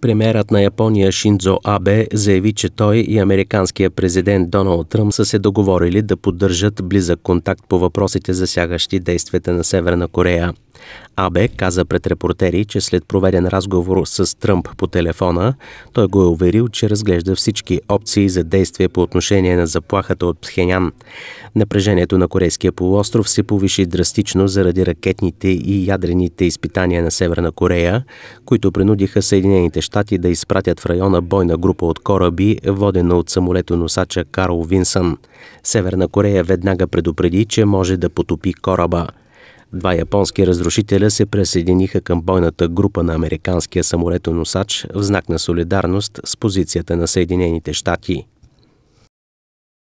Премьерът на Япония Шиндзо Абе заяви, че той и американският президент Доналд Тръмп са се договорили да поддържат близък контакт по въпросите, засягащи действията на Северна Корея. Абе каза пред репортери, че след проведен разговор с Тръмп по телефона, той го е уверил, че разглежда всички опции за действие по отношение на заплахата от Пхенян. Напрежението на Корейския полуостров се повиши драстично заради ракетните и ядрените изпитания на Северна Корея, които принудиха Съединените щати да изпратят в района бойна група от кораби, водена от самолетоносача Карл Винсън. Северна Корея веднага предупреди, че може да потопи кораба. Два японски разрушителя се присъединиха към бойната група на американския самолетоносач в знак на солидарност с позицията на Съединените щати.